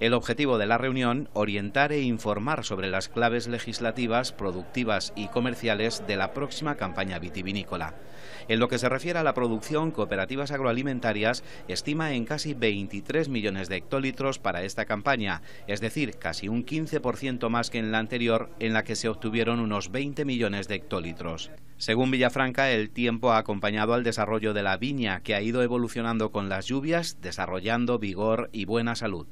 El objetivo de la reunión, orientar e informar sobre las claves legislativas, productivas y comerciales de la próxima campaña vitivinícola. En lo que se refiere a la producción, Cooperativas Agroalimentarias estima en casi 23 millones de hectolitros para esta campaña, es decir, casi un 15% más que en la anterior, en la que se obtuvieron unos 20 millones de hectolitros. Según Villafranca, el tiempo ha acompañado al desarrollo de la viña, que ha ido evolucionando con las lluvias, desarrollando vigor y buena salud.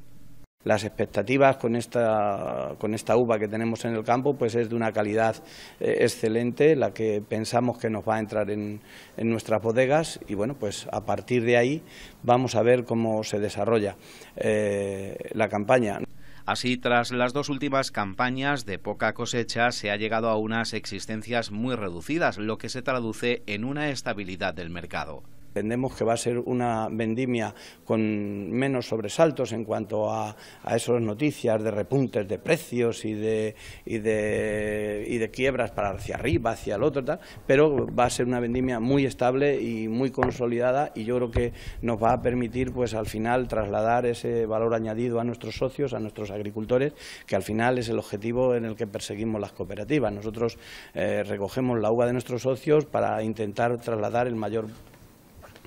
Las expectativas con esta, con esta uva que tenemos en el campo pues es de una calidad eh, excelente, la que pensamos que nos va a entrar en, nuestras bodegas y bueno, pues a partir de ahí vamos a ver cómo se desarrolla eh, la campaña. Así, tras las dos últimas campañas de poca cosecha, se ha llegado a unas existencias muy reducidas, lo que se traduce en una estabilidad del mercado. Entendemos que va a ser una vendimia con menos sobresaltos en cuanto a, a esas noticias de repuntes de precios y de, y de, y de quiebras para hacia arriba, hacia el otro, tal, pero va a ser una vendimia muy estable y muy consolidada y yo creo que nos va a permitir pues al final trasladar ese valor añadido a nuestros socios, a nuestros agricultores, que al final es el objetivo en el que perseguimos las cooperativas. Nosotros eh, recogemos la uva de nuestros socios para intentar trasladar el mayor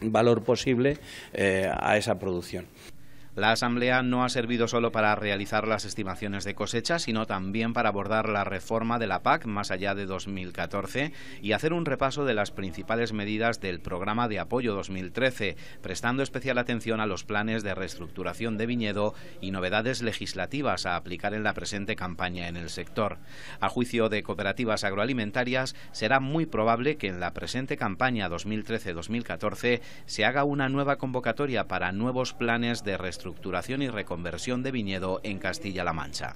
valor posible eh, a esa producción. La Asamblea no ha servido solo para realizar las estimaciones de cosecha, sino también para abordar la reforma de la PAC más allá de 2014 y hacer un repaso de las principales medidas del programa de apoyo 2013, prestando especial atención a los planes de reestructuración de viñedo y novedades legislativas a aplicar en la presente campaña en el sector. A juicio de cooperativas agroalimentarias, será muy probable que en la presente campaña 2013-2014 se haga una nueva convocatoria para nuevos planes de reestructuración estructuración y reconversión de viñedo en Castilla-La Mancha.